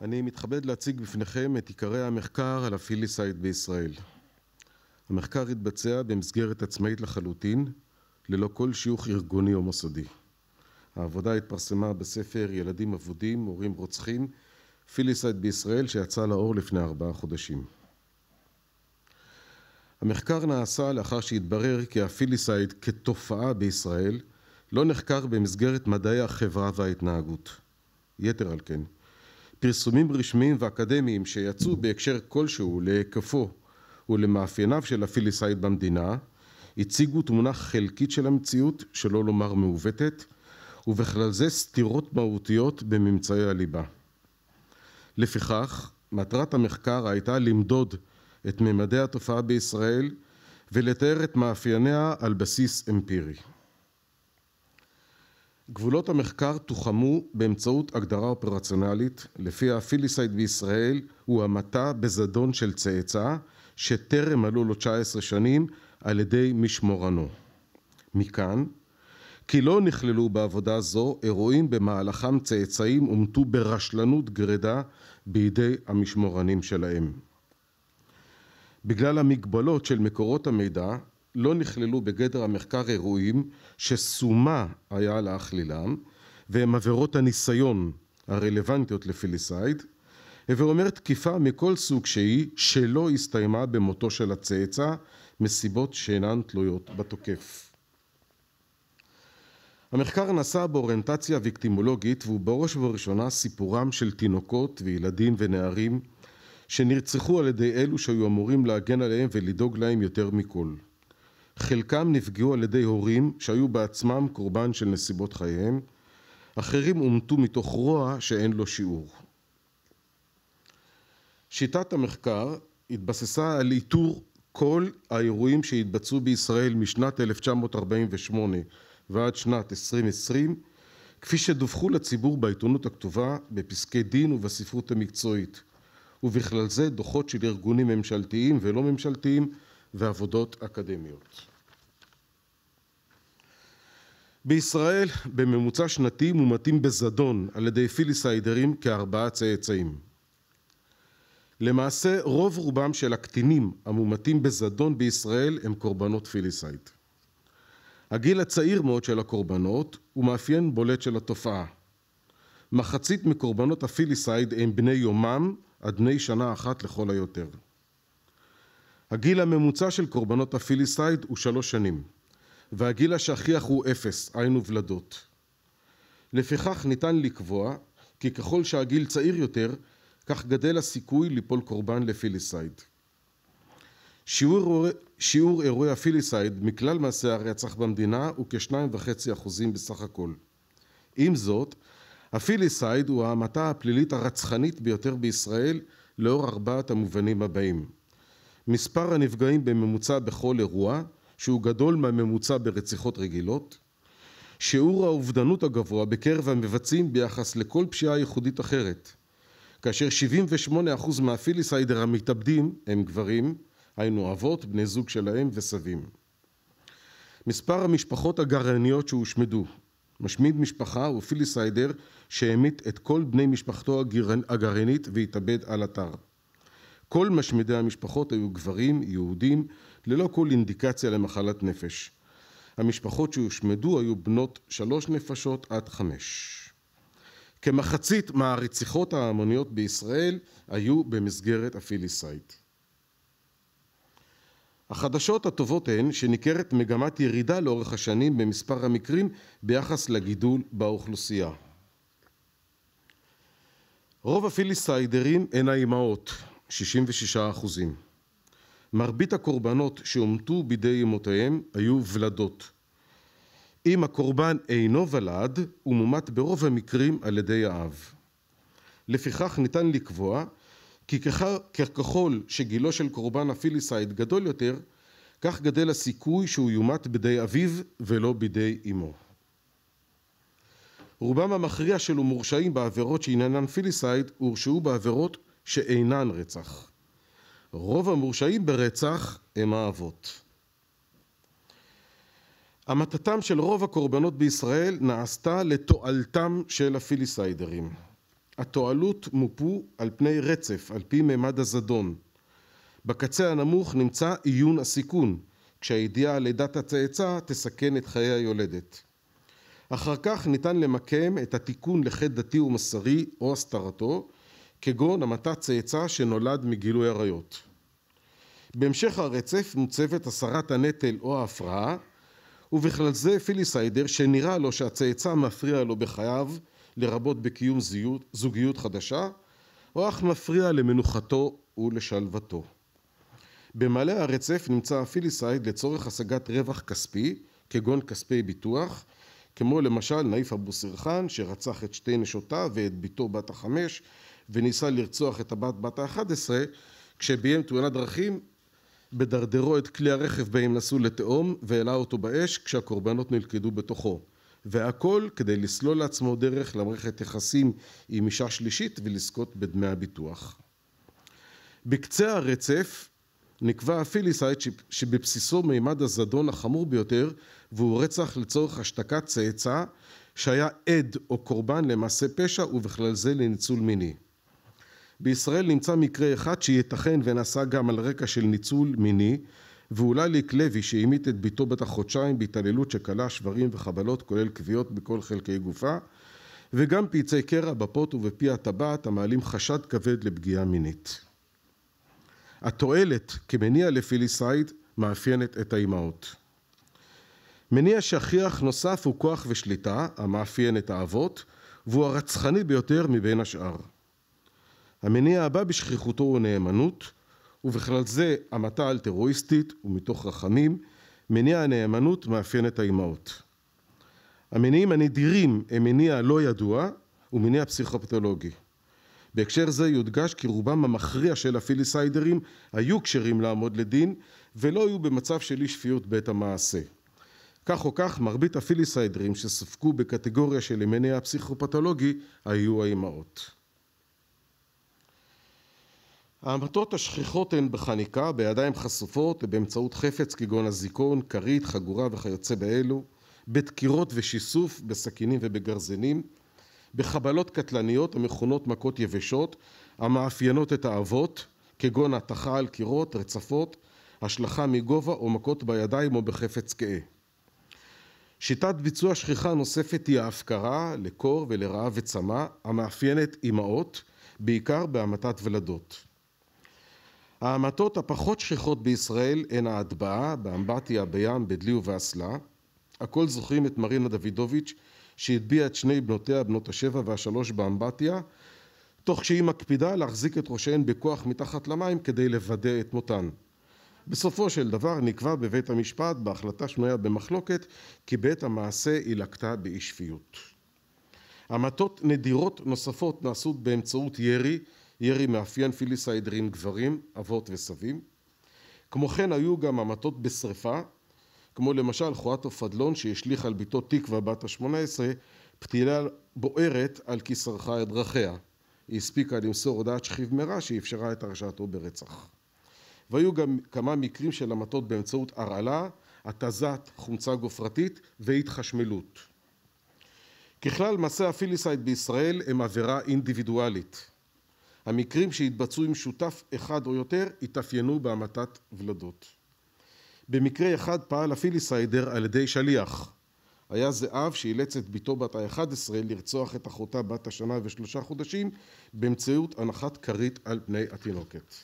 אני מתכבד להציג בפניכם את עיקרי המחקר על הפיליסייד בישראל. המחקר התבצע במסגרת עצמאית לחלוטין, ללא כל שיוך ארגוני או מוסדי. העבודה התפרסמה בספר ילדים אבודים, הורים רוצחים, פיליסייד בישראל, שיצא לאור לפני ארבעה חודשים. המחקר נעשה לאחר שהתברר כי הפיליסייד כתופעה בישראל לא נחקר במסגרת מדעי החברה וההתנהגות. יתר על כן, פרסומים רשמיים ואקדמיים שיצאו בהקשר כלשהו להיקפו ולמאפייניו של הפיליסאית במדינה, הציגו תמונה חלקית של המציאות, שלא לומר מעוותת, ובכלל זה סתירות מהותיות בממצאי הליבה. לפיכך, מטרת המחקר הייתה למדוד את ממדי התופעה בישראל ולתאר את מאפייניה על בסיס אמפירי. גבולות המחקר תוחמו באמצעות הגדרה אופרציונלית, לפיה הפיליסייד בישראל הוא המתה בזדון של צאצא, שטרם מלאו לו 19 שנים על ידי משמורנו. מכאן, כי לא נכללו בעבודה זו אירועים במהלכם צאצאים הומתו ברשלנות גרידה בידי המשמורנים שלהם. בגלל המגבלות של מקורות המידע, לא נכללו בגדר המחקר אירועים שסומה היה להכלילם והם עבירות הניסיון הרלוונטיות לפיליסייד הווה אומר תקיפה מכל סוג שהיא שלא הסתיימה במותו של הצאצא מסיבות שאינן תלויות בתוקף. המחקר נשא באוריינטציה ויקטימולוגית והוא בראש ובראשונה סיפורם של תינוקות וילדים ונערים שנרצחו על ידי אלו שהיו אמורים להגן עליהם ולדאוג להם יותר מכל. חלקם נפגעו על ידי הורים שהיו בעצמם קורבן של נסיבות חייהם, אחרים אומתו מתוך רוע שאין לו שיעור. שיטת המחקר התבססה על איתור כל האירועים שהתבצעו בישראל משנת 1948 ועד שנת 2020, כפי שדווחו לציבור בעיתונות הכתובה, בפסקי דין ובספרות המקצועית, ובכלל זה דוחות של ארגונים ממשלתיים ולא ממשלתיים ועבודות אקדמיות. בישראל בממוצע שנתי מומתים בזדון על ידי פיליסיידרים כארבעה צאצאים. למעשה רוב רובם של הקטינים המומתים בזדון בישראל הם קורבנות פיליסייד. הגיל הצעיר מאוד של הקורבנות הוא מאפיין בולט של התופעה. מחצית מקורבנות הפיליסייד הם בני יומם עד בני שנה אחת לכל היותר. הגיל הממוצע של קורבנות הפיליסייד הוא שלוש שנים. והגיל השכיח הוא אפס, היינו ולדות. לפיכך ניתן לקבוע כי ככל שהגיל צעיר יותר, כך גדל הסיכוי ליפול קורבן לפיליסייד. שיעור, שיעור אירועי הפיליסייד מכלל מעשי הרצח במדינה הוא כ-2.5% בסך הכל. עם זאת, הפיליסייד הוא ההמתה הפלילית הרצחנית ביותר בישראל לאור ארבעת המובנים הבאים מספר הנפגעים בממוצע בכל אירוע שהוא גדול מהממוצע ברציחות רגילות, שיעור האובדנות הגבוה בקרב המבצעים ביחס לכל פשיעה ייחודית אחרת, כאשר 78% מהפיליסיידר המתאבדים הם גברים, היינו אבות, בני זוג שלהם וסבים. מספר המשפחות הגרעיניות שהושמדו, משמיד משפחה הוא פיליסיידר שהמית את כל בני משפחתו הגרעינית והתאבד על אתר. כל משמידי המשפחות היו גברים, יהודים, ללא כל אינדיקציה למחלת נפש. המשפחות שהושמדו היו בנות שלוש נפשות עד חמש. כמחצית מהרציחות ההמוניות בישראל היו במסגרת הפיליסייט. החדשות הטובות הן שניכרת מגמת ירידה לאורך השנים במספר המקרים ביחס לגידול באוכלוסייה. רוב הפיליסיידרים הן האימהות. 66 אחוזים. מרבית הקורבנות שהומתו בידי אמותיהם היו ולדות. אם הקורבן אינו ולד, הוא מומת ברוב המקרים על ידי האב. לפיכך ניתן לקבוע כי ככל שגילו של קורבן הפיליסייד גדול יותר, כך גדל הסיכוי שהוא יומת בידי אביו ולא בידי אמו. רובם המכריע של המורשעים בעבירות שעניינן פיליסייד הורשעו בעבירות שאינן רצח. רוב המורשעים ברצח הם האבות. המתתם של רוב הקורבנות בישראל נעשתה לתועלתם של הפיליסיידרים. התועלות מופו על פני רצף, על פי מימד הזדון. בקצה הנמוך נמצא עיון הסיכון, כשהידיעה על לידת הצאצא תסכן את חיי היולדת. אחר כך ניתן למקם את התיקון לחטא דתי ומסרי או הסתרתו, כגון המתת צאצא שנולד מגילוי עריות. בהמשך הרצף מוצבת הסרת הנטל או ההפרעה, ובכלל זה פיליסיידר שנראה לו שהצאצא מפריע לו בחייו, לרבות בקיום זיות זוגיות חדשה, או אך מפריע למנוחתו ולשלוותו. במעלה הרצף נמצא הפיליסייד לצורך השגת רווח כספי, כגון כספי ביטוח, כמו למשל נאיף אבו סרחן שרצח את שתי נשותיו ואת בתו בת החמש וניסה לרצוח את הבת בת ה-11 כשביים תאונת דרכים בדרדרו את כלי הרכב בהם נסעו לתהום והעלה אותו באש כשהקורבנות נלכדו בתוכו והכל כדי לסלול לעצמו דרך למערכת יחסים עם אישה שלישית ולזכות בדמי הביטוח. בקצה הרצף נקבע הפיליסייד שבבסיסו מימד הזדון החמור ביותר והוא רצח לצורך השתקת צאצא שהיה עד או קורבן למעשה פשע ובכלל זה לניצול מיני. בישראל נמצא מקרה אחד שייתכן ונעשה גם על רקע של ניצול מיני, ואולי ליק לוי שהמית את ביתו בת החודשיים בהתעללות שכלה שברים וחבלות כולל כוויות בכל חלקי גופה, וגם פיצי קרע בפות ובפי הטבעת המעלים חשד כבד לפגיעה מינית. התועלת כמניע לפיליסייד מאפיינת את האימהות. מניע שכיח נוסף הוא כוח ושליטה, המאפיין את האבות, והוא הרצחני ביותר מבין השאר. המניע הבא בשכיחותו הוא נאמנות, ובכלל זה המתה אלטרואיסטית ומתוך רחמים, מניע הנאמנות מאפיין את האימהות. המניעים הנדירים הם מניע לא ידוע ומניע פסיכופתולוגי. בהקשר זה יודגש כי רובם המכריע של הפיליסיידרים היו כשרים לעמוד לדין ולא היו במצב של אי שפיות בעת המעשה. כך או כך מרבית הפיליסיידרים שספגו בקטגוריה של המניע הפסיכופתולוגי היו האימהות. ההמתות השכיחות הן בחניקה, בידיים חשופות ובאמצעות חפץ כגון אזיקון, כרית, חגורה וכיוצא באלו, בדקירות ושיסוף, בסכינים ובגרזינים, בחבלות קטלניות המכונות מכות יבשות, המאפיינות את האבות, כגון התחה על קירות, רצפות, השלכה מגובה או מכות בידיים או בחפץ כאה. שיטת ביצוע שכיחה נוספת היא ההפקרה לקור ולרעב וצמא, המאפיינת אימהות, בעיקר בהמתת ולדות. האמתות הפחות שכיחות בישראל הן ההטבעה, באמבטיה, בים, בדלי ובאסלה. הכל זוכרים את מרינה דוידוביץ' שהטביעה את שני בנותיה, בנות השבע והשלוש באמבטיה, תוך שהיא מקפידה להחזיק את ראשיהן בכוח מתחת למים כדי לוודא את מותן. בסופו של דבר נקבע בבית המשפט בהחלטה שנויה במחלוקת כי בית המעשה היא לקטה באי שפיות. המטות נדירות נוספות נעשות באמצעות ירי ירי מאפיין פיליסיידרים גברים, אבות וסבים. כמו כן היו גם המתות בשריפה, כמו למשל חואטו פדלון שהשליך על ביתו תקווה בת השמונה עשרה פתילה בוערת על כי סרחה את דרכיה. היא הספיקה למסור הודעת שכיב מרע שאפשרה את הרשעתו ברצח. והיו גם כמה מקרים של המתות באמצעות הרעלה, התזת חומצה גופרתית והתחשמלות. ככלל, מעשי הפיליסייד בישראל הם עבירה אינדיבידואלית. המקרים שהתבצעו עם שותף אחד או יותר התאפיינו בהמתת ולדות. במקרה אחד פעל הפיליסיידר על ידי שליח. היה זה אב שאילץ את בתו בת ה-11 לרצוח את אחותה בת השנה ושלושה חודשים באמצעות הנחת כרית על פני התינוקת.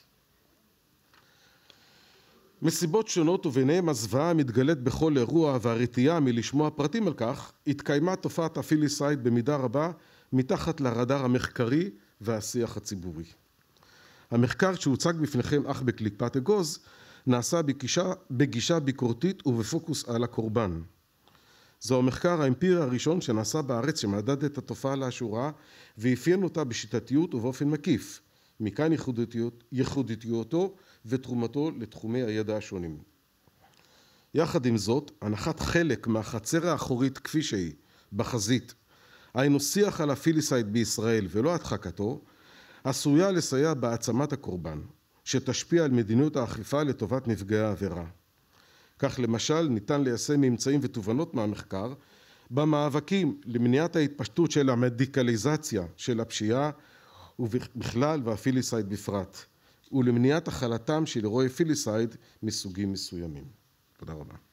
מסיבות שונות וביניהם הזוועה המתגלית בכל אירוע והרתיעה מלשמוע פרטים על כך, התקיימה תופעת הפיליסייד במידה רבה מתחת לרדאר המחקרי והשיח הציבורי. המחקר שהוצג בפניכם אך בקליפת אגוז נעשה בגישה, בגישה ביקורתית ובפוקוס על הקורבן. זהו המחקר האמפירי הראשון שנעשה בארץ שמדד את התופעה לאשורה ואפיין אותה בשיטתיות ובאופן מקיף. מכאן ייחודיות, ייחודיותו ותרומתו לתחומי הידע השונים. יחד עם זאת, הנחת חלק מהחצר האחורית כפי שהיא, בחזית, היינו שיח על הפיליסייד בישראל ולא הדחקתו, עשויה לסייע בהעצמת הקורבן, שתשפיע על מדיניות האכיפה לטובת נפגעי העבירה. כך למשל ניתן ליישם ממצאים ותובנות מהמחקר במאבקים למניעת ההתפשטות של המדיקליזציה של הפשיעה ובכלל והפיליסייד בפרט ולמניעת החלתם של אירועי פיליסייד מסוגים מסוימים. תודה רבה.